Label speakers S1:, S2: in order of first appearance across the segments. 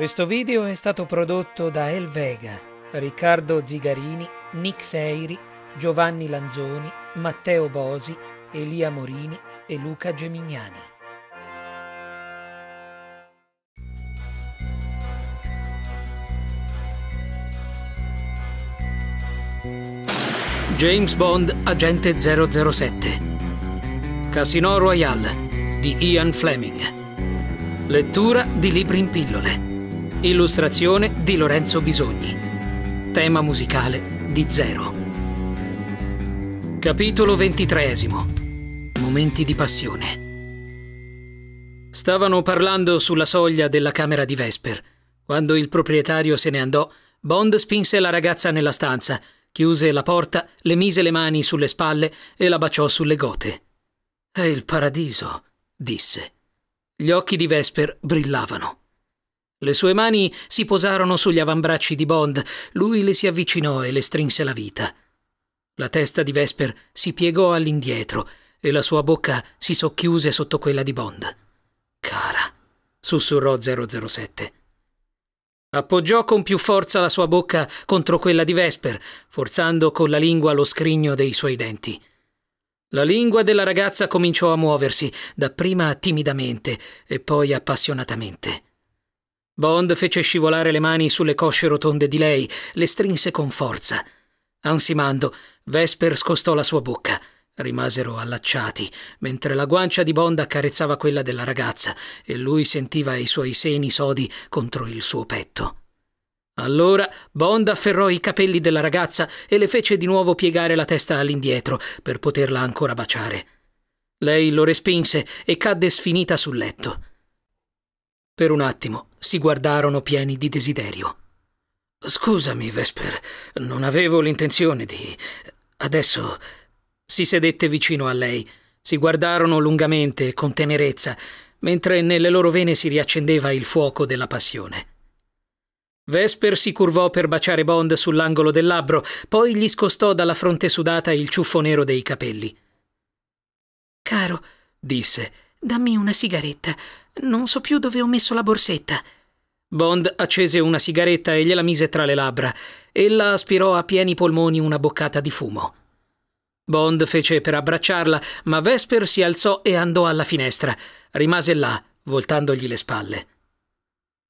S1: Questo video è stato prodotto da El Vega, Riccardo Zigarini, Nick Seiri, Giovanni Lanzoni, Matteo Bosi, Elia Morini e Luca Gemignani. James Bond, agente 007. Casino Royale di Ian Fleming. Lettura di libri in pillole Illustrazione di Lorenzo Bisogni. Tema musicale di Zero. Capitolo ventitreesimo. Momenti di passione. Stavano parlando sulla soglia della camera di Vesper. Quando il proprietario se ne andò, Bond spinse la ragazza nella stanza, chiuse la porta, le mise le mani sulle spalle e la baciò sulle gote. È il paradiso, disse. Gli occhi di Vesper brillavano. Le sue mani si posarono sugli avambracci di Bond, lui le si avvicinò e le strinse la vita. La testa di Vesper si piegò all'indietro e la sua bocca si socchiuse sotto quella di Bond. Cara, sussurrò 007. Appoggiò con più forza la sua bocca contro quella di Vesper, forzando con la lingua lo scrigno dei suoi denti. La lingua della ragazza cominciò a muoversi, dapprima timidamente e poi appassionatamente. Bond fece scivolare le mani sulle cosce rotonde di lei, le strinse con forza. Ansimando, Vesper scostò la sua bocca. Rimasero allacciati, mentre la guancia di Bond accarezzava quella della ragazza e lui sentiva i suoi seni sodi contro il suo petto. Allora Bond afferrò i capelli della ragazza e le fece di nuovo piegare la testa all'indietro per poterla ancora baciare. Lei lo respinse e cadde sfinita sul letto. Per un attimo si guardarono pieni di desiderio. Scusami, Vesper, non avevo l'intenzione di... Adesso... Si sedette vicino a lei, si guardarono lungamente con tenerezza, mentre nelle loro vene si riaccendeva il fuoco della passione. Vesper si curvò per baciare Bond sull'angolo del labbro, poi gli scostò dalla fronte sudata il ciuffo nero dei capelli. Caro, disse, dammi una sigaretta. Non so più dove ho messo la borsetta. Bond accese una sigaretta e gliela mise tra le labbra. Ella aspirò a pieni polmoni una boccata di fumo. Bond fece per abbracciarla, ma Vesper si alzò e andò alla finestra. Rimase là, voltandogli le spalle.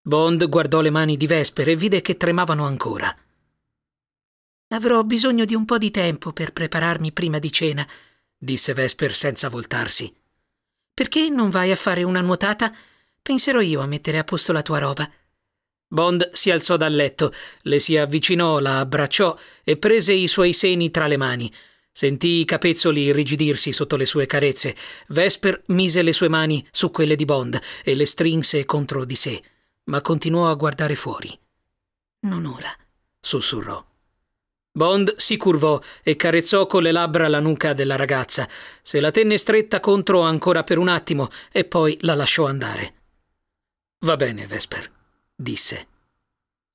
S1: Bond guardò le mani di Vesper e vide che tremavano ancora. Avrò bisogno di un po' di tempo per prepararmi prima di cena, disse Vesper senza voltarsi. Perché non vai a fare una nuotata? Penserò io a mettere a posto la tua roba. Bond si alzò dal letto, le si avvicinò, la abbracciò e prese i suoi seni tra le mani. Sentì i capezzoli irrigidirsi sotto le sue carezze. Vesper mise le sue mani su quelle di Bond e le strinse contro di sé, ma continuò a guardare fuori. Non ora, sussurrò. Bond si curvò e carezzò con le labbra la nuca della ragazza. Se la tenne stretta contro ancora per un attimo e poi la lasciò andare. Va bene, Vesper disse.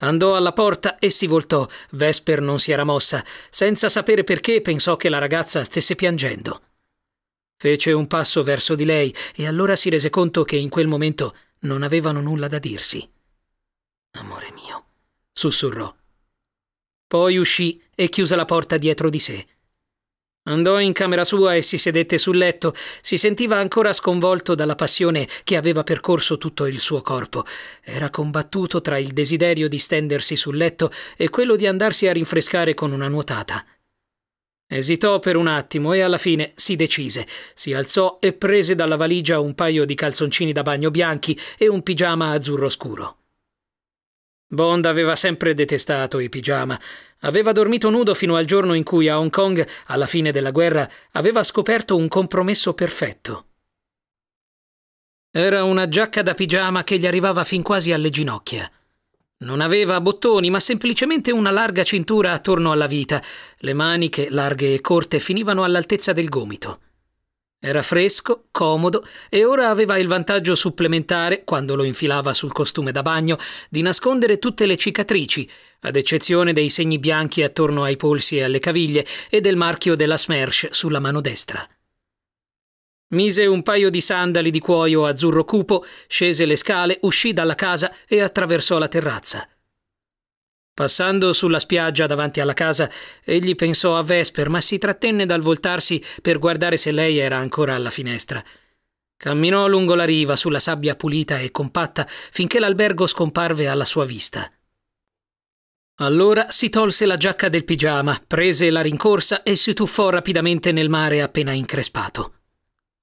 S1: Andò alla porta e si voltò. Vesper non si era mossa. Senza sapere perché pensò che la ragazza stesse piangendo. Fece un passo verso di lei e allora si rese conto che in quel momento non avevano nulla da dirsi. Amore mio, sussurrò. Poi uscì e chiuse la porta dietro di sé. Andò in camera sua e si sedette sul letto. Si sentiva ancora sconvolto dalla passione che aveva percorso tutto il suo corpo. Era combattuto tra il desiderio di stendersi sul letto e quello di andarsi a rinfrescare con una nuotata. Esitò per un attimo e alla fine si decise. Si alzò e prese dalla valigia un paio di calzoncini da bagno bianchi e un pigiama azzurro scuro. Bond aveva sempre detestato i pigiama. Aveva dormito nudo fino al giorno in cui a Hong Kong, alla fine della guerra, aveva scoperto un compromesso perfetto. Era una giacca da pigiama che gli arrivava fin quasi alle ginocchia. Non aveva bottoni, ma semplicemente una larga cintura attorno alla vita. Le maniche, larghe e corte, finivano all'altezza del gomito. Era fresco, comodo e ora aveva il vantaggio supplementare, quando lo infilava sul costume da bagno, di nascondere tutte le cicatrici, ad eccezione dei segni bianchi attorno ai polsi e alle caviglie e del marchio della smersh sulla mano destra. Mise un paio di sandali di cuoio azzurro cupo, scese le scale, uscì dalla casa e attraversò la terrazza. Passando sulla spiaggia davanti alla casa, egli pensò a Vesper, ma si trattenne dal voltarsi per guardare se lei era ancora alla finestra. Camminò lungo la riva sulla sabbia pulita e compatta finché l'albergo scomparve alla sua vista. Allora si tolse la giacca del pigiama, prese la rincorsa e si tuffò rapidamente nel mare appena increspato.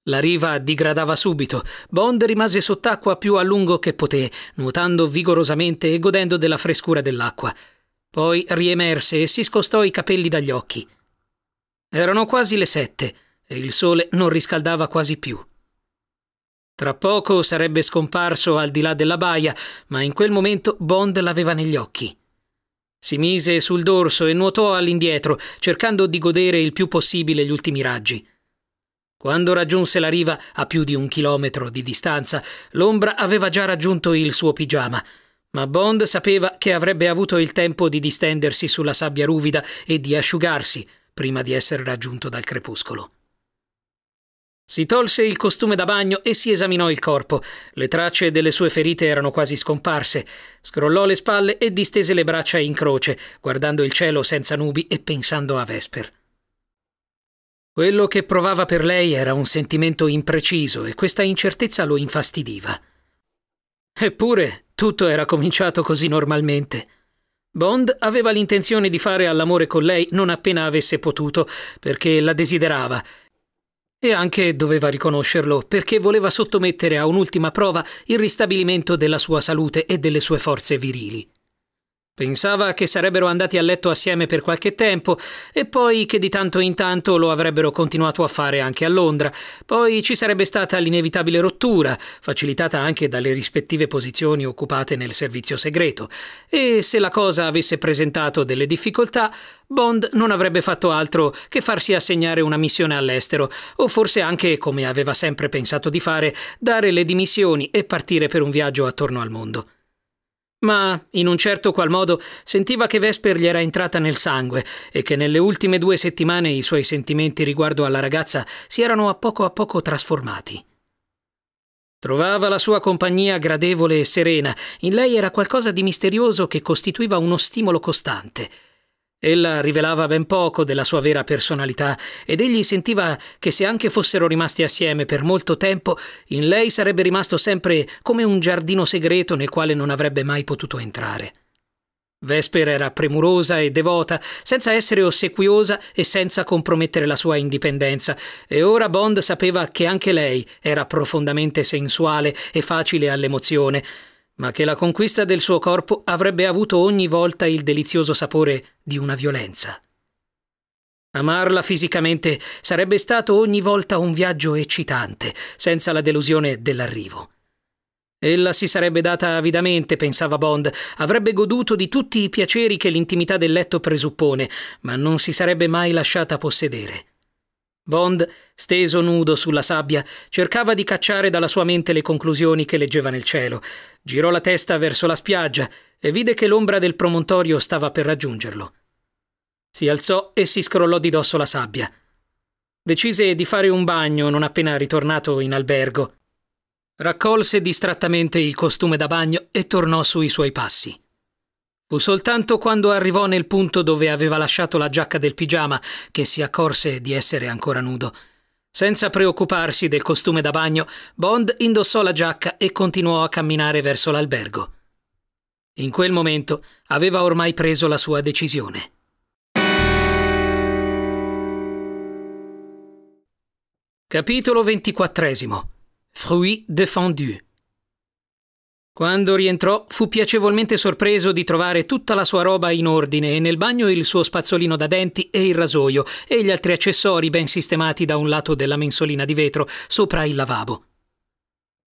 S1: La riva digradava subito. Bond rimase sott'acqua più a lungo che poté, nuotando vigorosamente e godendo della frescura dell'acqua. Poi riemerse e si scostò i capelli dagli occhi. Erano quasi le sette e il sole non riscaldava quasi più. Tra poco sarebbe scomparso al di là della baia, ma in quel momento Bond l'aveva negli occhi. Si mise sul dorso e nuotò all'indietro, cercando di godere il più possibile gli ultimi raggi. Quando raggiunse la riva, a più di un chilometro di distanza, l'ombra aveva già raggiunto il suo pigiama. Ma Bond sapeva che avrebbe avuto il tempo di distendersi sulla sabbia ruvida e di asciugarsi prima di essere raggiunto dal crepuscolo. Si tolse il costume da bagno e si esaminò il corpo. Le tracce delle sue ferite erano quasi scomparse. Scrollò le spalle e distese le braccia in croce, guardando il cielo senza nubi e pensando a Vesper. Quello che provava per lei era un sentimento impreciso e questa incertezza lo infastidiva. Eppure tutto era cominciato così normalmente. Bond aveva l'intenzione di fare all'amore con lei non appena avesse potuto, perché la desiderava. E anche doveva riconoscerlo, perché voleva sottomettere a un'ultima prova il ristabilimento della sua salute e delle sue forze virili. Pensava che sarebbero andati a letto assieme per qualche tempo e poi che di tanto in tanto lo avrebbero continuato a fare anche a Londra. Poi ci sarebbe stata l'inevitabile rottura, facilitata anche dalle rispettive posizioni occupate nel servizio segreto. E se la cosa avesse presentato delle difficoltà, Bond non avrebbe fatto altro che farsi assegnare una missione all'estero, o forse anche, come aveva sempre pensato di fare, dare le dimissioni e partire per un viaggio attorno al mondo. Ma, in un certo qual modo, sentiva che Vesper gli era entrata nel sangue e che nelle ultime due settimane i suoi sentimenti riguardo alla ragazza si erano a poco a poco trasformati. Trovava la sua compagnia gradevole e serena, in lei era qualcosa di misterioso che costituiva uno stimolo costante. Ella rivelava ben poco della sua vera personalità ed egli sentiva che se anche fossero rimasti assieme per molto tempo, in lei sarebbe rimasto sempre come un giardino segreto nel quale non avrebbe mai potuto entrare. Vesper era premurosa e devota, senza essere ossequiosa e senza compromettere la sua indipendenza, e ora Bond sapeva che anche lei era profondamente sensuale e facile all'emozione ma che la conquista del suo corpo avrebbe avuto ogni volta il delizioso sapore di una violenza. Amarla fisicamente sarebbe stato ogni volta un viaggio eccitante, senza la delusione dell'arrivo. Ella si sarebbe data avidamente, pensava Bond, avrebbe goduto di tutti i piaceri che l'intimità del letto presuppone, ma non si sarebbe mai lasciata possedere. Bond, steso nudo sulla sabbia, cercava di cacciare dalla sua mente le conclusioni che leggeva nel cielo, Girò la testa verso la spiaggia e vide che l'ombra del promontorio stava per raggiungerlo. Si alzò e si scrollò di dosso la sabbia. Decise di fare un bagno non appena ritornato in albergo. Raccolse distrattamente il costume da bagno e tornò sui suoi passi. Fu soltanto quando arrivò nel punto dove aveva lasciato la giacca del pigiama che si accorse di essere ancora nudo senza preoccuparsi del costume da bagno, Bond indossò la giacca e continuò a camminare verso l'albergo. In quel momento aveva ormai preso la sua decisione. Capitolo 24 Fruit défendu quando rientrò, fu piacevolmente sorpreso di trovare tutta la sua roba in ordine e nel bagno il suo spazzolino da denti e il rasoio e gli altri accessori ben sistemati da un lato della mensolina di vetro sopra il lavabo.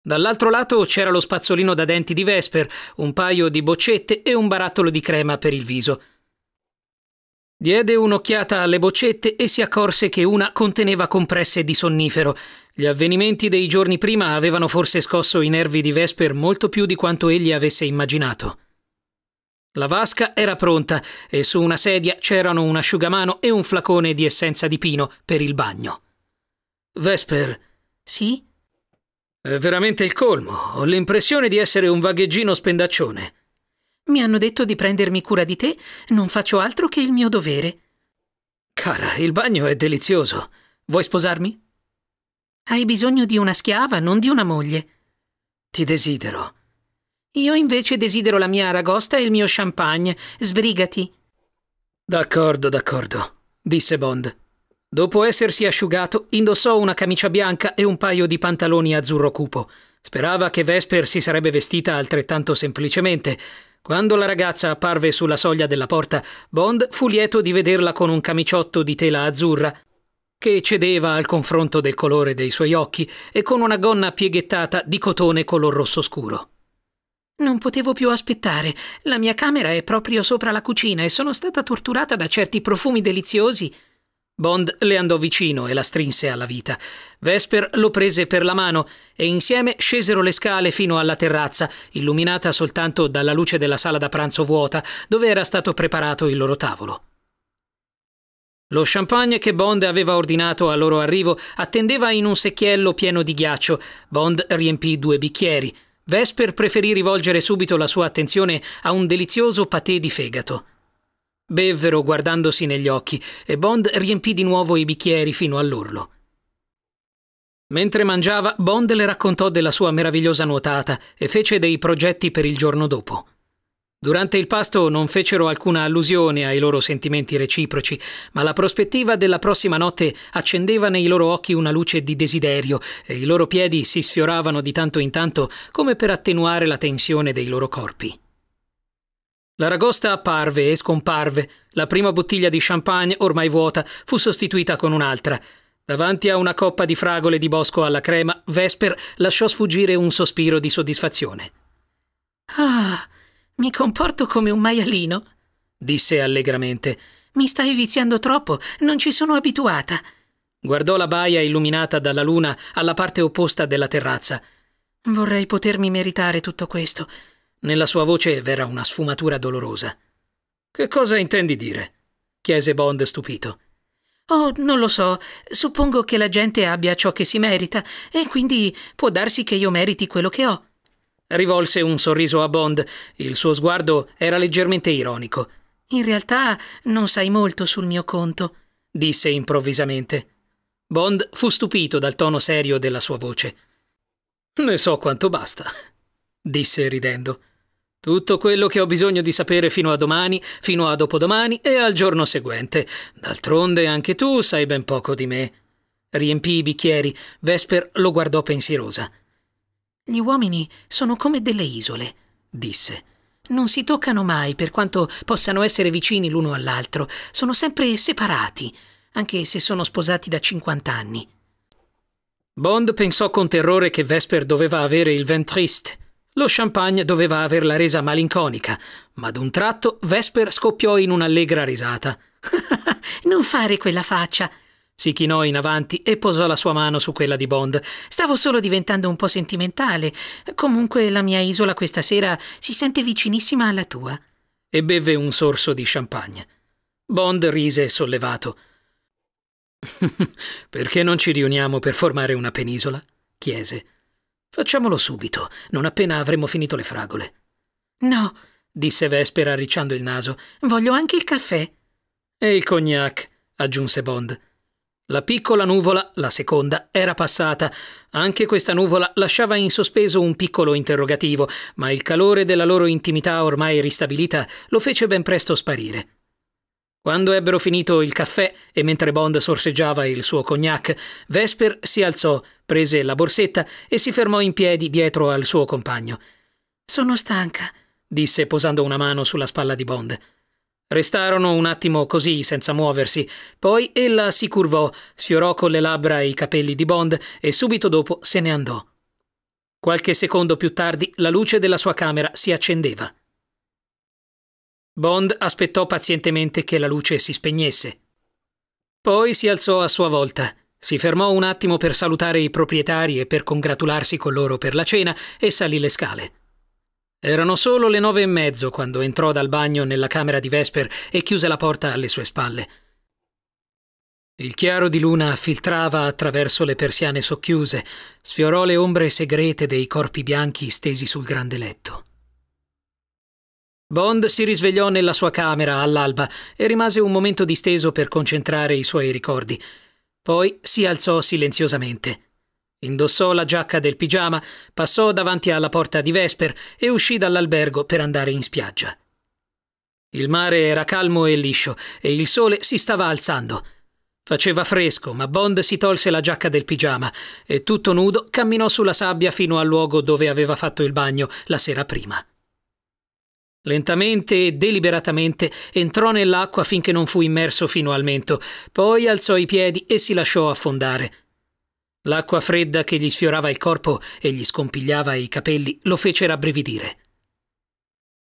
S1: Dall'altro lato c'era lo spazzolino da denti di Vesper, un paio di boccette e un barattolo di crema per il viso. Diede un'occhiata alle boccette e si accorse che una conteneva compresse di sonnifero. Gli avvenimenti dei giorni prima avevano forse scosso i nervi di Vesper molto più di quanto egli avesse immaginato. La vasca era pronta e su una sedia c'erano un asciugamano e un flacone di essenza di pino per il bagno. Vesper. Sì? È veramente il colmo. Ho l'impressione di essere un vagheggino spendaccione. Mi hanno detto di prendermi cura di te, non faccio altro che il mio dovere. Cara, il bagno è delizioso. Vuoi sposarmi? Hai bisogno di una schiava, non di una moglie. Ti desidero. Io invece desidero la mia aragosta e il mio champagne. Sbrigati. D'accordo, d'accordo, disse Bond. Dopo essersi asciugato, indossò una camicia bianca e un paio di pantaloni azzurro cupo. Sperava che Vesper si sarebbe vestita altrettanto semplicemente, quando la ragazza apparve sulla soglia della porta, Bond fu lieto di vederla con un camiciotto di tela azzurra, che cedeva al confronto del colore dei suoi occhi, e con una gonna pieghettata di cotone color rosso scuro. Non potevo più aspettare. La mia camera è proprio sopra la cucina e sono stata torturata da certi profumi deliziosi Bond le andò vicino e la strinse alla vita. Vesper lo prese per la mano e insieme scesero le scale fino alla terrazza, illuminata soltanto dalla luce della sala da pranzo vuota, dove era stato preparato il loro tavolo. Lo champagne che Bond aveva ordinato al loro arrivo attendeva in un secchiello pieno di ghiaccio. Bond riempì due bicchieri. Vesper preferì rivolgere subito la sua attenzione a un delizioso patè di fegato. Bevvero guardandosi negli occhi e Bond riempì di nuovo i bicchieri fino all'orlo. Mentre mangiava, Bond le raccontò della sua meravigliosa nuotata e fece dei progetti per il giorno dopo. Durante il pasto non fecero alcuna allusione ai loro sentimenti reciproci, ma la prospettiva della prossima notte accendeva nei loro occhi una luce di desiderio e i loro piedi si sfioravano di tanto in tanto come per attenuare la tensione dei loro corpi. La ragosta apparve e scomparve. La prima bottiglia di champagne, ormai vuota, fu sostituita con un'altra. Davanti a una coppa di fragole di bosco alla crema, Vesper lasciò sfuggire un sospiro di soddisfazione. Ah, mi comporto come un maialino, disse allegramente. Mi stai viziando troppo, non ci sono abituata. Guardò la baia illuminata dalla luna alla parte opposta della terrazza. Vorrei potermi meritare tutto questo. Nella sua voce v'era una sfumatura dolorosa. Che cosa intendi dire? chiese Bond stupito. Oh, non lo so. Suppongo che la gente abbia ciò che si merita, e quindi può darsi che io meriti quello che ho. Rivolse un sorriso a Bond. Il suo sguardo era leggermente ironico. In realtà non sai molto sul mio conto, disse improvvisamente. Bond fu stupito dal tono serio della sua voce. Ne so quanto basta, disse ridendo. Tutto quello che ho bisogno di sapere fino a domani, fino a dopodomani e al giorno seguente. D'altronde anche tu sai ben poco di me. Riempì i bicchieri. Vesper lo guardò pensierosa. Gli uomini sono come delle isole, disse. Non si toccano mai, per quanto possano essere vicini l'uno all'altro. Sono sempre separati, anche se sono sposati da 50 anni. Bond pensò con terrore che Vesper doveva avere il ventriste. Lo champagne doveva averla resa malinconica, ma d'un tratto Vesper scoppiò in un'allegra risata. non fare quella faccia! Si chinò in avanti e posò la sua mano su quella di Bond. Stavo solo diventando un po' sentimentale. Comunque la mia isola questa sera si sente vicinissima alla tua. E beve un sorso di champagne. Bond rise sollevato. Perché non ci riuniamo per formare una penisola? chiese. Facciamolo subito, non appena avremo finito le fragole. No, disse Vesper arricciando il naso, voglio anche il caffè. E il cognac, aggiunse Bond. La piccola nuvola, la seconda, era passata. Anche questa nuvola lasciava in sospeso un piccolo interrogativo, ma il calore della loro intimità ormai ristabilita lo fece ben presto sparire. Quando ebbero finito il caffè e mentre Bond sorseggiava il suo cognac, Vesper si alzò, prese la borsetta e si fermò in piedi dietro al suo compagno. Sono stanca, disse posando una mano sulla spalla di Bond. Restarono un attimo così, senza muoversi. Poi ella si curvò, sfiorò con le labbra i capelli di Bond e subito dopo se ne andò. Qualche secondo più tardi la luce della sua camera si accendeva. Bond aspettò pazientemente che la luce si spegnesse. Poi si alzò a sua volta, si fermò un attimo per salutare i proprietari e per congratularsi con loro per la cena e salì le scale. Erano solo le nove e mezzo quando entrò dal bagno nella camera di Vesper e chiuse la porta alle sue spalle. Il chiaro di luna filtrava attraverso le persiane socchiuse, sfiorò le ombre segrete dei corpi bianchi stesi sul grande letto. Bond si risvegliò nella sua camera all'alba e rimase un momento disteso per concentrare i suoi ricordi. Poi si alzò silenziosamente. Indossò la giacca del pigiama, passò davanti alla porta di Vesper e uscì dall'albergo per andare in spiaggia. Il mare era calmo e liscio e il sole si stava alzando. Faceva fresco, ma Bond si tolse la giacca del pigiama e tutto nudo camminò sulla sabbia fino al luogo dove aveva fatto il bagno la sera prima. Lentamente e deliberatamente entrò nell'acqua finché non fu immerso fino al mento, poi alzò i piedi e si lasciò affondare. L'acqua fredda che gli sfiorava il corpo e gli scompigliava i capelli lo fece rabbrividire.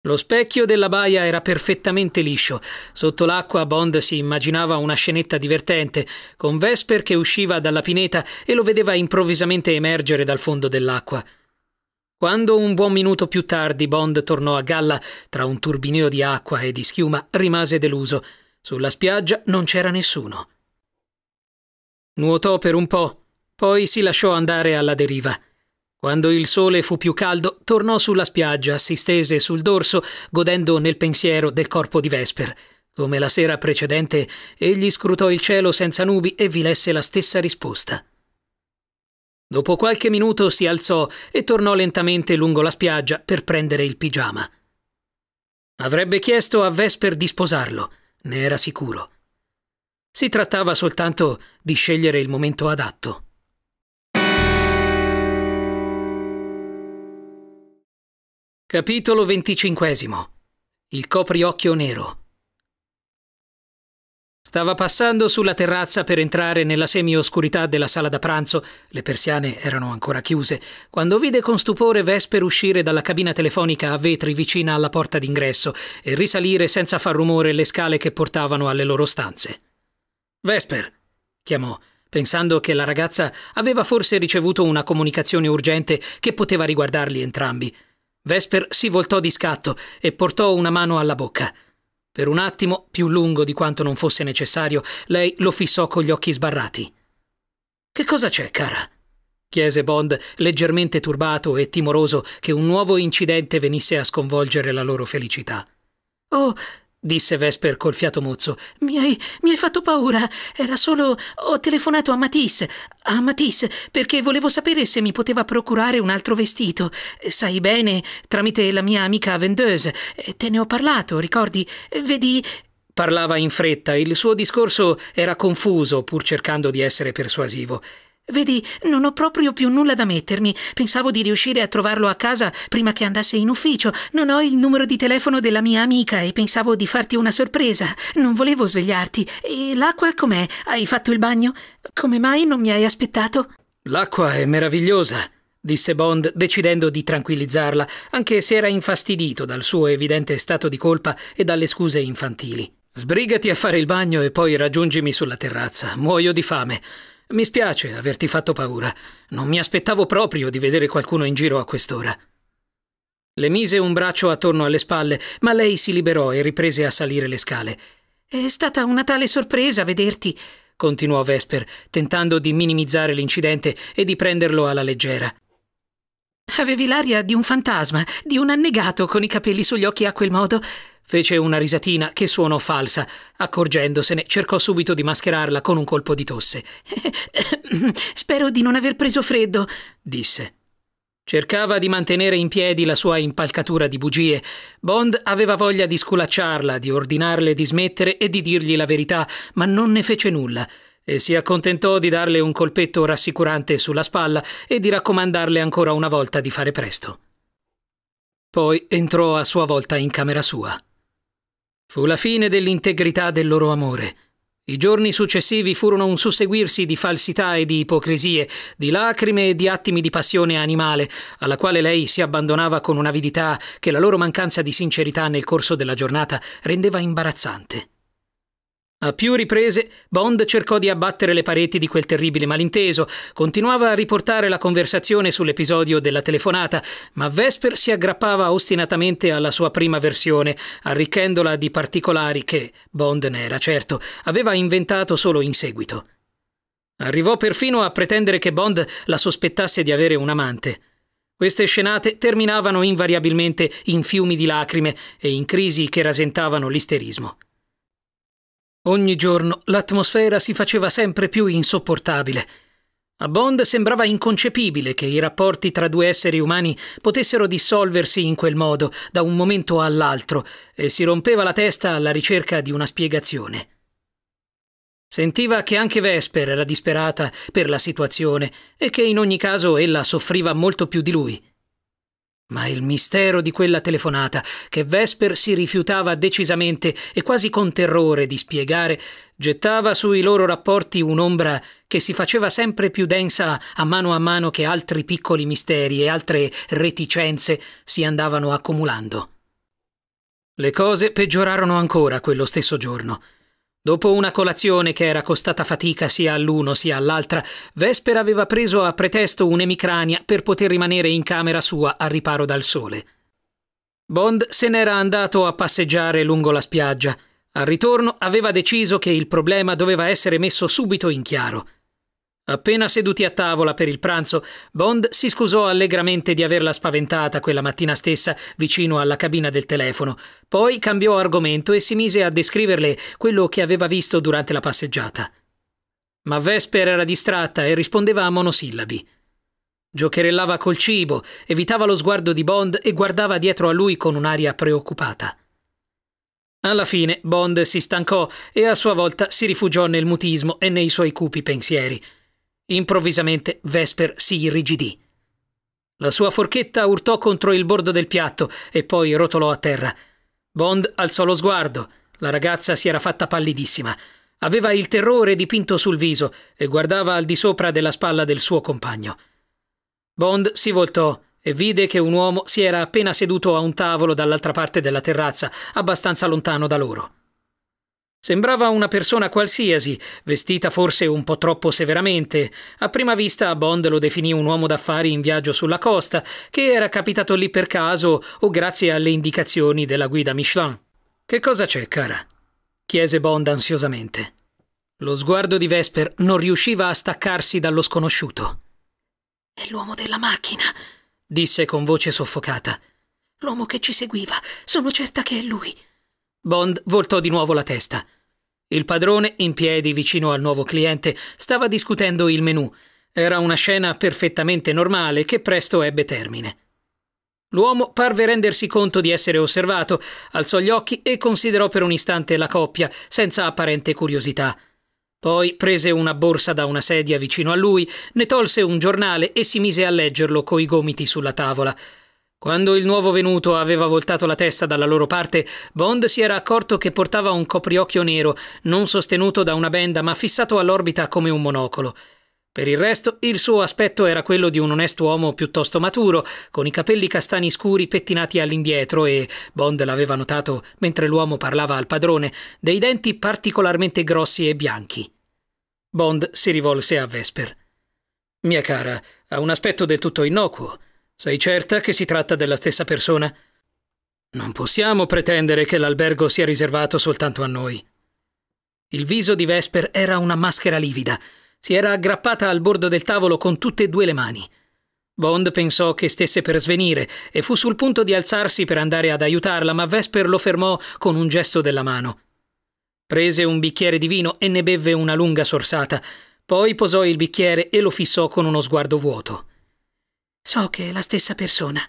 S1: Lo specchio della baia era perfettamente liscio. Sotto l'acqua Bond si immaginava una scenetta divertente, con Vesper che usciva dalla pineta e lo vedeva improvvisamente emergere dal fondo dell'acqua. Quando un buon minuto più tardi Bond tornò a galla tra un turbineo di acqua e di schiuma, rimase deluso. Sulla spiaggia non c'era nessuno. Nuotò per un po', poi si lasciò andare alla deriva. Quando il sole fu più caldo, tornò sulla spiaggia, si stese sul dorso, godendo nel pensiero del corpo di Vesper. Come la sera precedente, egli scrutò il cielo senza nubi e vi lesse la stessa risposta. Dopo qualche minuto si alzò e tornò lentamente lungo la spiaggia per prendere il pigiama. Avrebbe chiesto a Vesper di sposarlo, ne era sicuro. Si trattava soltanto di scegliere il momento adatto. Capitolo venticinquesimo. Il copriocchio nero. Stava passando sulla terrazza per entrare nella semioscurità della sala da pranzo, le persiane erano ancora chiuse, quando vide con stupore Vesper uscire dalla cabina telefonica a vetri vicina alla porta d'ingresso e risalire senza far rumore le scale che portavano alle loro stanze. Vesper, chiamò, pensando che la ragazza aveva forse ricevuto una comunicazione urgente che poteva riguardarli entrambi. Vesper si voltò di scatto e portò una mano alla bocca. Per un attimo, più lungo di quanto non fosse necessario, lei lo fissò con gli occhi sbarrati. Che cosa c'è, cara? chiese Bond, leggermente turbato e timoroso che un nuovo incidente venisse a sconvolgere la loro felicità. Oh, disse Vesper col fiato mozzo. Mi hai, mi hai fatto paura. Era solo. Ho telefonato a Matisse. A Matisse, perché volevo sapere se mi poteva procurare un altro vestito. Sai bene, tramite la mia amica vendeuse. Eh, te ne ho parlato, ricordi? Eh, vedi. Parlava in fretta, il suo discorso era confuso, pur cercando di essere persuasivo. Vedi, non ho proprio più nulla da mettermi. Pensavo di riuscire a trovarlo a casa prima che andasse in ufficio. Non ho il numero di telefono della mia amica e pensavo di farti una sorpresa. Non volevo svegliarti. E l'acqua com'è? Hai fatto il bagno? Come mai non mi hai aspettato? L'acqua è meravigliosa, disse Bond, decidendo di tranquillizzarla, anche se era infastidito dal suo evidente stato di colpa e dalle scuse infantili. Sbrigati a fare il bagno e poi raggiungimi sulla terrazza. Muoio di fame. Mi spiace averti fatto paura. Non mi aspettavo proprio di vedere qualcuno in giro a quest'ora. Le mise un braccio attorno alle spalle, ma lei si liberò e riprese a salire le scale. È stata una tale sorpresa vederti, continuò Vesper, tentando di minimizzare l'incidente e di prenderlo alla leggera. Avevi l'aria di un fantasma, di un annegato con i capelli sugli occhi a quel modo. Fece una risatina che suonò falsa. Accorgendosene, cercò subito di mascherarla con un colpo di tosse. Spero di non aver preso freddo, disse. Cercava di mantenere in piedi la sua impalcatura di bugie. Bond aveva voglia di sculacciarla, di ordinarle di smettere e di dirgli la verità, ma non ne fece nulla e si accontentò di darle un colpetto rassicurante sulla spalla e di raccomandarle ancora una volta di fare presto. Poi entrò a sua volta in camera sua. Fu la fine dell'integrità del loro amore. I giorni successivi furono un susseguirsi di falsità e di ipocrisie, di lacrime e di attimi di passione animale, alla quale lei si abbandonava con un'avidità che la loro mancanza di sincerità nel corso della giornata rendeva imbarazzante. A più riprese, Bond cercò di abbattere le pareti di quel terribile malinteso, continuava a riportare la conversazione sull'episodio della telefonata, ma Vesper si aggrappava ostinatamente alla sua prima versione, arricchendola di particolari che, Bond ne era certo, aveva inventato solo in seguito. Arrivò perfino a pretendere che Bond la sospettasse di avere un amante. Queste scenate terminavano invariabilmente in fiumi di lacrime e in crisi che rasentavano l'isterismo. Ogni giorno l'atmosfera si faceva sempre più insopportabile. A Bond sembrava inconcepibile che i rapporti tra due esseri umani potessero dissolversi in quel modo, da un momento all'altro, e si rompeva la testa alla ricerca di una spiegazione. Sentiva che anche Vesper era disperata per la situazione e che in ogni caso ella soffriva molto più di lui. Ma il mistero di quella telefonata, che Vesper si rifiutava decisamente e quasi con terrore di spiegare, gettava sui loro rapporti un'ombra che si faceva sempre più densa a mano a mano che altri piccoli misteri e altre reticenze si andavano accumulando. Le cose peggiorarono ancora quello stesso giorno. Dopo una colazione che era costata fatica sia all'uno sia all'altra, Vesper aveva preso a pretesto un'emicrania per poter rimanere in camera sua al riparo dal sole. Bond se n'era andato a passeggiare lungo la spiaggia. Al ritorno aveva deciso che il problema doveva essere messo subito in chiaro. Appena seduti a tavola per il pranzo, Bond si scusò allegramente di averla spaventata quella mattina stessa vicino alla cabina del telefono. Poi cambiò argomento e si mise a descriverle quello che aveva visto durante la passeggiata. Ma Vesper era distratta e rispondeva a monosillabi. Giocherellava col cibo, evitava lo sguardo di Bond e guardava dietro a lui con un'aria preoccupata. Alla fine Bond si stancò e a sua volta si rifugiò nel mutismo e nei suoi cupi pensieri. Improvvisamente Vesper si irrigidì. La sua forchetta urtò contro il bordo del piatto e poi rotolò a terra. Bond alzò lo sguardo. La ragazza si era fatta pallidissima. Aveva il terrore dipinto sul viso e guardava al di sopra della spalla del suo compagno. Bond si voltò e vide che un uomo si era appena seduto a un tavolo dall'altra parte della terrazza, abbastanza lontano da loro. Sembrava una persona qualsiasi, vestita forse un po' troppo severamente. A prima vista Bond lo definì un uomo d'affari in viaggio sulla costa, che era capitato lì per caso o grazie alle indicazioni della guida Michelin. Che cosa c'è, cara? chiese Bond ansiosamente. Lo sguardo di Vesper non riusciva a staccarsi dallo sconosciuto. È l'uomo della macchina, disse con voce soffocata. L'uomo che ci seguiva, sono certa che è lui. Bond voltò di nuovo la testa. Il padrone, in piedi vicino al nuovo cliente, stava discutendo il menù. Era una scena perfettamente normale che presto ebbe termine. L'uomo parve rendersi conto di essere osservato, alzò gli occhi e considerò per un istante la coppia, senza apparente curiosità. Poi prese una borsa da una sedia vicino a lui, ne tolse un giornale e si mise a leggerlo coi gomiti sulla tavola. Quando il nuovo venuto aveva voltato la testa dalla loro parte, Bond si era accorto che portava un copriocchio nero, non sostenuto da una benda ma fissato all'orbita come un monocolo. Per il resto, il suo aspetto era quello di un onesto uomo piuttosto maturo, con i capelli castani scuri pettinati all'indietro e, Bond l'aveva notato mentre l'uomo parlava al padrone, dei denti particolarmente grossi e bianchi. Bond si rivolse a Vesper. Mia cara, ha un aspetto del tutto innocuo. Sei certa che si tratta della stessa persona? Non possiamo pretendere che l'albergo sia riservato soltanto a noi. Il viso di Vesper era una maschera livida. Si era aggrappata al bordo del tavolo con tutte e due le mani. Bond pensò che stesse per svenire e fu sul punto di alzarsi per andare ad aiutarla, ma Vesper lo fermò con un gesto della mano. Prese un bicchiere di vino e ne bevve una lunga sorsata, poi posò il bicchiere e lo fissò con uno sguardo vuoto. So che è la stessa persona.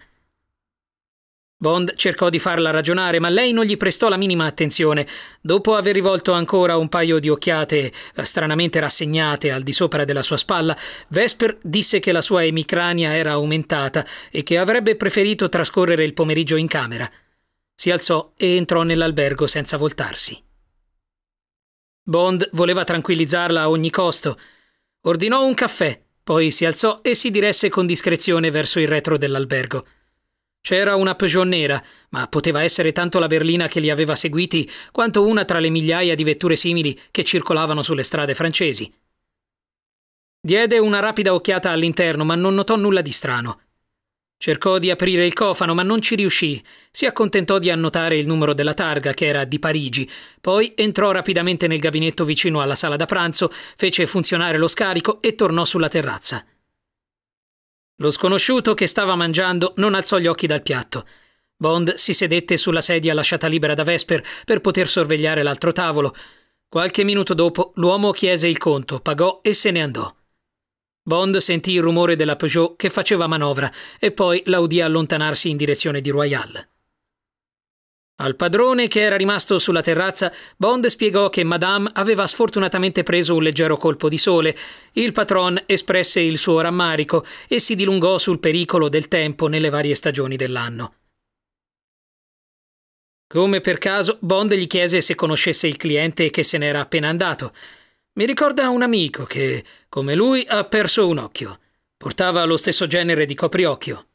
S1: Bond cercò di farla ragionare, ma lei non gli prestò la minima attenzione. Dopo aver rivolto ancora un paio di occhiate eh, stranamente rassegnate al di sopra della sua spalla, Vesper disse che la sua emicrania era aumentata e che avrebbe preferito trascorrere il pomeriggio in camera. Si alzò e entrò nell'albergo senza voltarsi. Bond voleva tranquillizzarla a ogni costo. Ordinò un caffè poi si alzò e si diresse con discrezione verso il retro dell'albergo. C'era una Peugeot nera, ma poteva essere tanto la berlina che li aveva seguiti quanto una tra le migliaia di vetture simili che circolavano sulle strade francesi. Diede una rapida occhiata all'interno, ma non notò nulla di strano. Cercò di aprire il cofano, ma non ci riuscì. Si accontentò di annotare il numero della targa, che era di Parigi. Poi entrò rapidamente nel gabinetto vicino alla sala da pranzo, fece funzionare lo scarico e tornò sulla terrazza. Lo sconosciuto che stava mangiando non alzò gli occhi dal piatto. Bond si sedette sulla sedia lasciata libera da Vesper per poter sorvegliare l'altro tavolo. Qualche minuto dopo l'uomo chiese il conto, pagò e se ne andò. Bond sentì il rumore della Peugeot che faceva manovra e poi la udì allontanarsi in direzione di Royal. Al padrone, che era rimasto sulla terrazza, Bond spiegò che Madame aveva sfortunatamente preso un leggero colpo di sole. Il patron espresse il suo rammarico e si dilungò sul pericolo del tempo nelle varie stagioni dell'anno. Come per caso, Bond gli chiese se conoscesse il cliente che se n'era appena andato. Mi ricorda un amico che, come lui, ha perso un occhio. Portava lo stesso genere di copriocchio.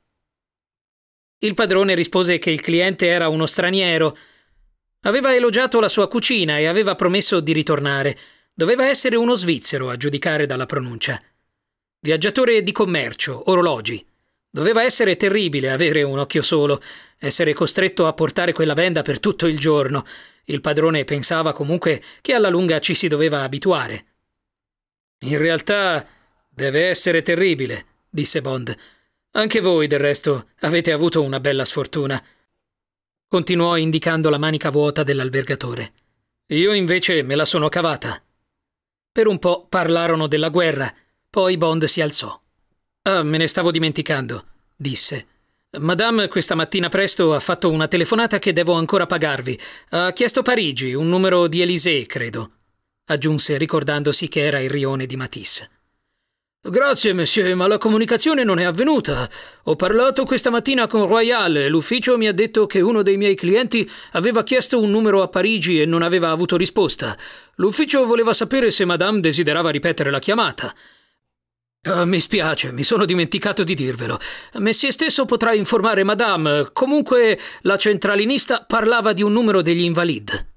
S1: Il padrone rispose che il cliente era uno straniero. Aveva elogiato la sua cucina e aveva promesso di ritornare. Doveva essere uno svizzero, a giudicare dalla pronuncia. Viaggiatore di commercio, orologi. Doveva essere terribile avere un occhio solo, essere costretto a portare quella venda per tutto il giorno. Il padrone pensava comunque che alla lunga ci si doveva abituare. In realtà deve essere terribile, disse Bond. Anche voi, del resto, avete avuto una bella sfortuna. Continuò indicando la manica vuota dell'albergatore. Io invece me la sono cavata. Per un po' parlarono della guerra, poi Bond si alzò. Ah, me ne stavo dimenticando, disse. Madame questa mattina presto ha fatto una telefonata che devo ancora pagarvi. Ha chiesto Parigi, un numero di Elisée, credo, aggiunse ricordandosi che era il rione di Matisse. Grazie, monsieur, ma la comunicazione non è avvenuta. Ho parlato questa mattina con Royal e l'ufficio mi ha detto che uno dei miei clienti aveva chiesto un numero a Parigi e non aveva avuto risposta. L'ufficio voleva sapere se Madame desiderava ripetere la chiamata. Ah, mi spiace, mi sono dimenticato di dirvelo. Messie stesso potrà informare Madame. Comunque, la centralinista parlava di un numero degli invalid.